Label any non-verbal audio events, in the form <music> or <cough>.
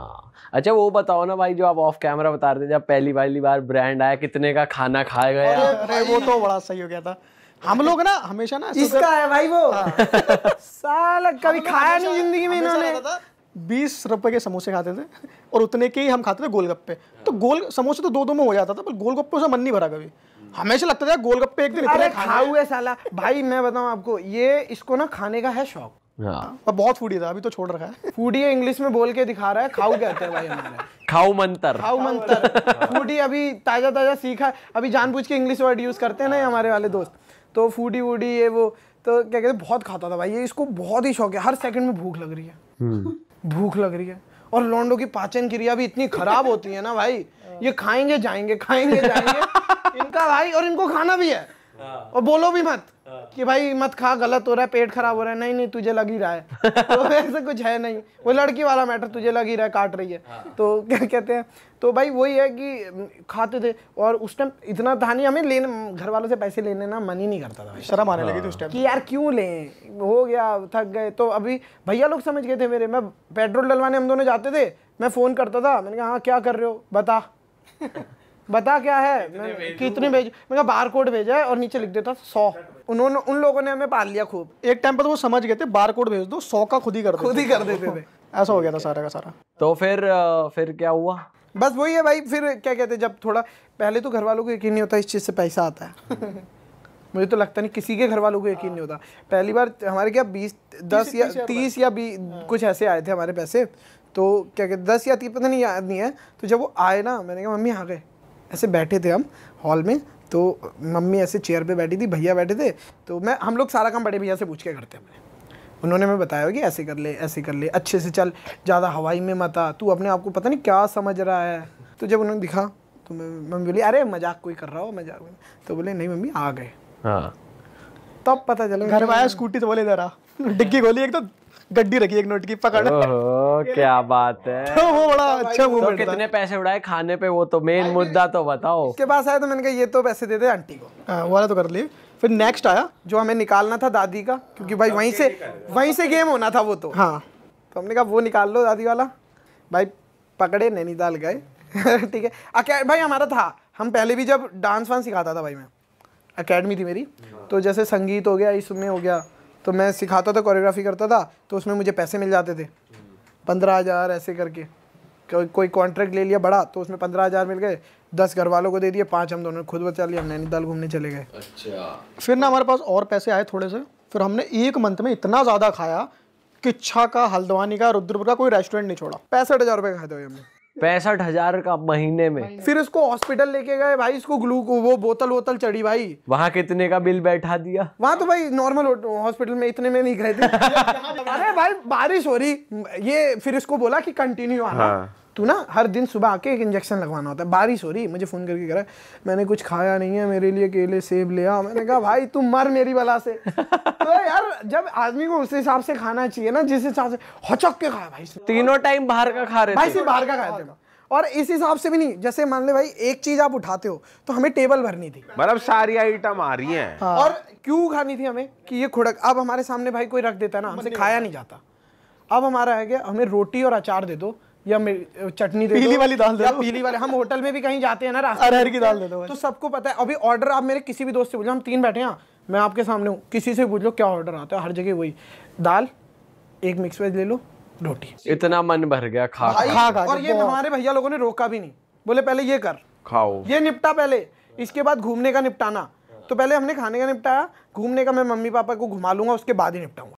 हाँ अच्छा वो बताओ ना भाई जो आप ऑफ कैमरा बता रहे थे जब पहली पहली बार ब्रांड आया कितने का खाना खाया गया अरे वो तो बड़ा सही हो गया था हम लोग ना हमेशा ना इसका है भाई वो हाँ। साल कभी खाया नहीं जिंदगी में इन्होंने बीस रुपए के समोसे खाते थे और उतने के ही हम खाते थे गोलगप्पे तो गोल समोसे तो दो दो में हो जाता था पर गोलगप्पे से मन नहीं भरा कभी हमेशा लगता था गोलगप्पे एक दिन अरे साला भाई मैं बताऊं आपको ये इसको ना खाने का है शौक पर हाँ। बहुत फूडी था अभी तो छोड़ रखा है फूडी इंग्लिश में बोल के दिखा रहा है खाऊ कहते हैं भाई हमारे खाऊ मंतर खाऊ मंतर फूडी <laughs> अभी ताज़ा ताज़ा सीखा अभी जानबूझ के इंग्लिश वर्ड यूज़ करते हैं ना हमारे वाले दोस्त तो फूडी वूडी ये वो तो क्या कहते बहुत खाता था भाई ये इसको बहुत ही शौक है हर सेकंड में भूख लग रही है हम्म। भूख लग रही है और लोंडो की पाचन क्रिया भी इतनी खराब होती है ना भाई ये खाएंगे जाएंगे खाएंगे जाएंगे <laughs> इनका भाई और इनको खाना भी है हाँ। और बोलो भी मत कि भाई मत खा गलत हो रहा है पेट खराब हो रहा है नहीं नहीं तुझे लग ही रहा है तो <laughs> ऐसा कुछ है नहीं वो लड़की वाला मैटर तुझे लग ही रहा है काट रही है हाँ। तो क्या कहते हैं तो भाई वही है कि खाते थे और उस टाइम इतना धानी हमें लेने घर वालों से पैसे लेने ना मन ही नहीं करता था शर्म आने लगी थी उस टाइम कि यार क्यों ले हो गया थक गए तो अभी भैया लोग समझ गए थे मेरे मैं पेट्रोल डलवाने हम दोनों जाते थे मैं फ़ोन करता था मैंने कहा हाँ क्या कर रहे हो बता <laughs> बता क्या है कितने भेज मैंने बार कोड भेजा है और नीचे लिख देता सौ उन्होंने उन लोगों ने हमें पाल लिया खूब एक टाइम पर तो वो समझ गए थे बार कोड भेज दो सौ का खुद ही कर खुद ही कर देते थे ऐसा हो गया था सारा का सारा तो फिर फिर क्या हुआ बस वही है भाई फिर क्या कहते हैं जब थोड़ा पहले तो घर वालों को यकीन नहीं होता इस चीज़ से पैसा आता है <laughs> मुझे तो लगता नहीं किसी के घर वालों को यकीन नहीं होता पहली बार हमारे क्या बीस दस या तीस या बीस कुछ ऐसे आए थे हमारे पैसे तो क्या कहते दस या तीस पता नहीं याद नहीं है तो जब वो आए ना मैंने कहा मम्मी आ गए ऐसे बैठे थे हम हॉल में तो मम्मी ऐसे चेयर पे बैठी थी भैया बैठे थे तो मैं हम लोग सारा काम बड़े भैया से पूछ के करते हैं उन्होंने हमें बताया कि ऐसे कर ले ऐसे कर ले अच्छे से चल ज़्यादा हवाई में मत आ तू अपने आप को पता नहीं क्या समझ रहा है तो जब उन्होंने दिखा तो मम्मी बोली अरे मजाक कोई कर रहा हो मजाक तो बोले नहीं मम्मी आ गए हाँ तब पता चला घर में आया स्कूटी तो बोले जरा <laughs> डिग्गी खोली एक तो गड्डी रखी एक नोट की पकड़ ओहो, क्या बात है तो <laughs> वो बड़ा तो अच्छा तो कितने पैसे उड़ाए खाने पे वो तो मेन मुद्दा तो बताओ उसके पास आया तो मैंने कहा ये तो पैसे दे दे आंटी को हाँ, वो वाला तो कर लिए फिर नेक्स्ट आया जो हमें निकालना था दादी का क्योंकि भाई वहीं से वहीं से गेम होना था वो तो हाँ तो हमने कहा वो निकाल लो दादी वाला भाई पकड़े नैनीताल गए <laughs> ठीक है अके भाई हमारा था हम पहले भी जब डांस वांस सिखाता था भाई मैं अकेडमी थी मेरी तो जैसे संगीत हो गया इसमें हो गया तो मैं सिखाता था कोरियोग्राफी करता था तो उसमें मुझे पैसे मिल जाते थे पंद्रह हज़ार ऐसे करके को, कोई कॉन्ट्रैक्ट ले लिया बड़ा तो उसमें पंद्रह हज़ार मिल गए दस घर वालों को दे दिए पाँच हम दोनों ने खुद बचा लिया नैनीताल घूमने चले गए अच्छा फिर ना हमारे पास और पैसे आए थोड़े से फिर हमने एक मंथ में इतना ज़्यादा खाया किच्छा का हल्द्वानी का रुद्रपुर का कोई रेस्टोरेंट नहीं छोड़ा पैंसठ हज़ार रुपये खाए थे हमने पैंसठ हजार का महीने में फिर उसको हॉस्पिटल लेके गए भाई इसको ग्लू वो बोतल वोतल चढ़ी भाई वहाँ कितने का बिल बैठा दिया वहाँ तो भाई नॉर्मल हॉस्पिटल में इतने में नहीं गए थे <laughs> अरे भाई बारिश हो रही ये फिर इसको बोला कि कंटिन्यू आना हाँ। तू ना हर दिन सुबह आके एक इंजेक्शन लगवाना होता है बारिश हो रही मुझे फ़ोन करके कह रहा है मैंने कुछ खाया नहीं है मेरे लिए केले सेब ले आ मैंने कहा भाई तू मर मेरी बला से <laughs> तो यार जब आदमी को उस हिसाब से खाना चाहिए ना जिस हिसाब से हचक के खाया भाई तीनों टाइम बाहर का खा रहे भाई से बाहर का खाया और इस हिसाब से भी नहीं जैसे मान ले भाई एक चीज आप उठाते हो तो हमें टेबल भरनी थी मतलब सारी आइटम आ रही है हाँ। और क्यों खानी थी हमें कि ये खुड़क अब हमारे सामने भाई कोई रख देता है ना हमसे खाया नहीं जाता अब हमारा है क्या हमें रोटी और अचार दे दो या चटनी दे पीली वाली दाल दे या पीली वाली हम होटल में भी कहीं जाते हैं ना रास्ते अरहर की दाल दे दो तो सबको पता है अभी ऑर्डर आप मेरे किसी भी दोस्त से बोलो हम तीन बैठे हैं हाँ। मैं आपके सामने हूँ किसी से पूछ लो क्या ऑर्डर आता है हर जगह वही दाल एक मिक्स वेज ले लो रोटी इतना मन भर गया खा खा खा और ये हमारे भैया लोगों ने रोका भी नहीं बोले पहले ये कर खाओ ये निपटा पहले इसके बाद घूमने का निपटाना तो पहले हमने खाने का निपटाया घूमने का मैं मम्मी पापा को घुमा लूंगा उसके बाद ही निपटाऊंगा